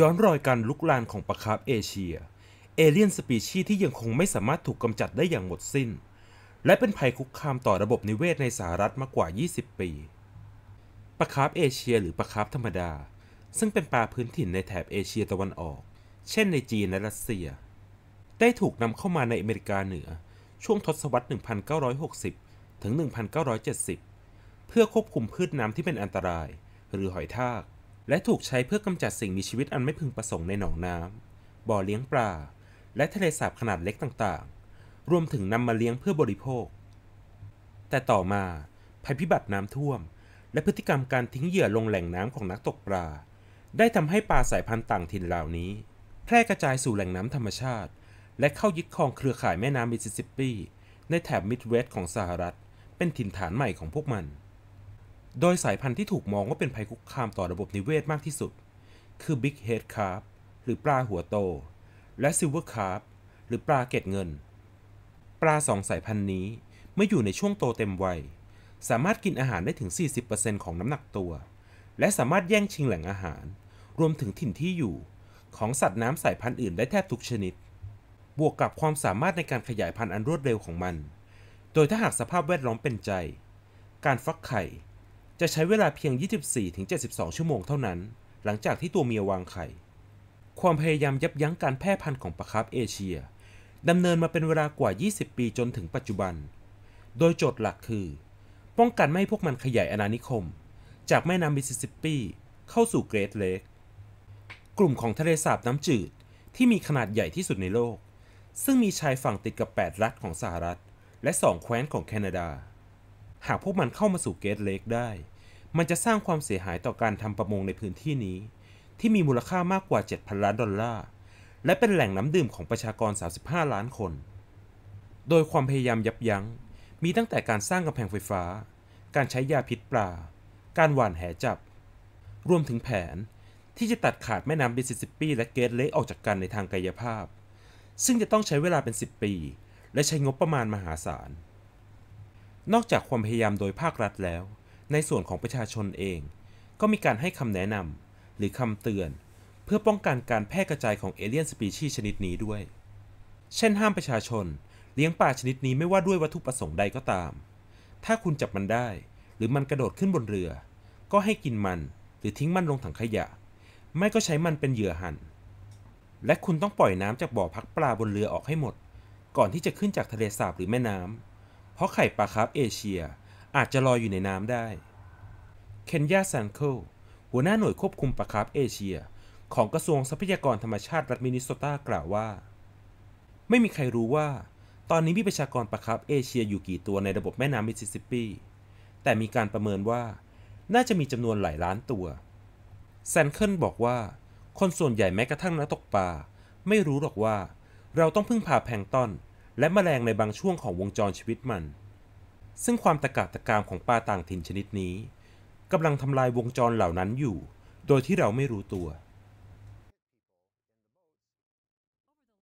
ย้อนรอยการลุกลานของปลาคารฟเอเชีย เอเลี่ยนสปีชีส์ที่ยังคงไม่สามารถถูกกำจัดได้อย่างหมดสิ้น และเป็นภัยคุกคามต่อระบบนิเวศในสหรัฐมากกว่า 20 ปี ปลาคารฟเอเชียหรือปลาคารฟธรรมดา ซึ่งเป็นปลาพื้นถิ่นในแถบเอเชียตะวันออก เช่นในจีนและรัสเซีย ได้ถูกนำเข้ามาในอเมริกาเหนือ ช่วงทศวรรษ 1960ถึง1970 เพื่อควบคุมพืชน้ำที่เป็นอันตราย หรือหอยทากและถูกใช้เพื่อกำจัดสิ่งมีชีวิตอันไม่พึงประสงค์ในหนองน้ำบ่อเลี้ยงปลาและทะเลสาบขนาดเล็กต่างๆ รวมถึงนำมาเลี้ยงเพื่อบริโภค แต่ต่อมาภัยพิบัติน้ำท่วม และพฤติกรรมการทิ้งเหยื่อลงแหล่งน้ำของนักตกปลา ได้ทำให้ปลาสายพันธุ์ต่างถิ่นเหล่านี้ แพร่กระจายสู่แหล่งน้ำธรรมชาติ และเข้ายึดครองเครือข่ายแม่น้ำมิสซิสซิปปีในแถบมิดเวสต์ของสหรัฐ เป็นถิ่นฐานใหม่ของพวกมันโดยสายพันธุ์ที่ถูกมองว่าเป็นภัยคุกคามต่อระบบนิเวศมากที่สุด คือ Big Head Carp หรือปลาหัวโต และ Silver Carp หรือปลาเกตเงิน ปลาสองสายพันธุ์นี้เมื่ออยู่ในช่วงโตเต็มวัยสามารถกินอาหารได้ถึง 40%ของน้ำหนักตัว และสามารถแย่งชิงแหล่งอาหาร รวมถึงถิ่นที่อยู่ ของสัตว์น้ำสายพันธุ์อื่นได้แทบทุกชนิด บวกกับความสามารถในการขยายพันธุ์อันรวดเร็วของมัน โดยถ้าหากสภาพแวดล้อมเป็นใจ การฟักไข่จะใช้เวลาเพียง 24-72 ชั่วโมงเท่านั้น หลังจากที่ตัวเมียวางไข่ ความพยายามยับยั้งการแพร่พันธุ์ของปลาคาร์ฟเอเชียดำเนินมาเป็นเวลากว่า 20 ปีจนถึงปัจจุบัน โดยโจทย์หลักคือ ป้องกันไม่ให้พวกมันขยายอาณานิคม จากแม่น้ำมิสซิสซิปปีเข้าสู่เกรทเลกกลุ่มของทะเลสาบน้ำจืดที่มีขนาดใหญ่ที่สุดในโลก ซึ่งมีชายฝั่งติดกับ 8 รัฐของสหรัฐ และ 2 แคว้นของแคนาดาหากพวกมันเข้ามาสู่เกตเลกได้ มันจะสร้างความเสียหายต่อการทำประมงในพื้นที่นี้ ที่มีมูลค่ามากกว่า7,000ล้านดอลลาร์ และเป็นแหล่งน้ำดื่มของประชากร 35 ล้านคน โดยความพยายามยับยัง้ง มีตั้งแต่การสร้างกำแพงไฟฟ้า การใช้ยาพิษปลา การหว่านแหจับ รวมถึงแผนที่จะตัดขาดแม่น้ำบิสซิสซิปปี และเกตเลกออกจากกันในทางกายภาพ ซึ่งจะต้องใช้เวลาเป็น 10 ปี และใช้งบประมาณมหาศาลนอกจากความพยายามโดยภาครัฐแล้ว ในส่วนของประชาชนเอง ก็มีการให้คำแนะนำหรือคำเตือน เพื่อป้องกันการแพร่กระจายของเอเลี่ยนสปีชีส์ชนิดนี้ด้วย เช่นห้ามประชาชน เลี้ยงปลาชนิดนี้ไม่ว่าด้วยวัตถุประสงค์ใดก็ตาม ถ้าคุณจับมันได้หรือมันกระโดดขึ้นบนเรือ ก็ให้กินมัน หรือทิ้งมันลงถังขยะ ไม่ก็ใช้มันเป็นเหยื่อหัน่นและคุณต้องปล่อยน้ำจากบ่อพักปลาบนเรือออกให้หมด ก่อนที่จะขึ้นจากทะเลสาบหรือแม่น้ำเพราะไข่ปลาคาร์ฟเอเชียอาจจะลอยอยู่ในน้ำได้ เคนยาซันเคิลหัวหน้าหน่วยควบคุมปลาคาร์ฟเอเชีย ของกระทรวงทรัพยากรธรรมชาติรัฐมินนิโซตา กล่าวว่า ไม่มีใครรู้ว่า ตอนนี้มีประชากรปลาคาร์ฟเอเชียอยู่กี่ตัวในระบบแม่น้ำมิสซิสซิปปี แต่มีการประเมินว่าน่าจะมีจำนวนหลายล้านตัว แซนเคิลบอกว่า คนส่วนใหญ่แม้กระทั่งนักตกปลาไม่รู้หรอกว่าเราต้องพึ่งพาแพงต้นและแมลงในบางช่วงของวงจรชีวิตมัน ซึ่งความตะกะตะกามของปลาต่างถิ่นชนิดนี้กำลังทำลายวงจรเหล่านั้นอยู่ โดยที่เราไม่รู้ตัว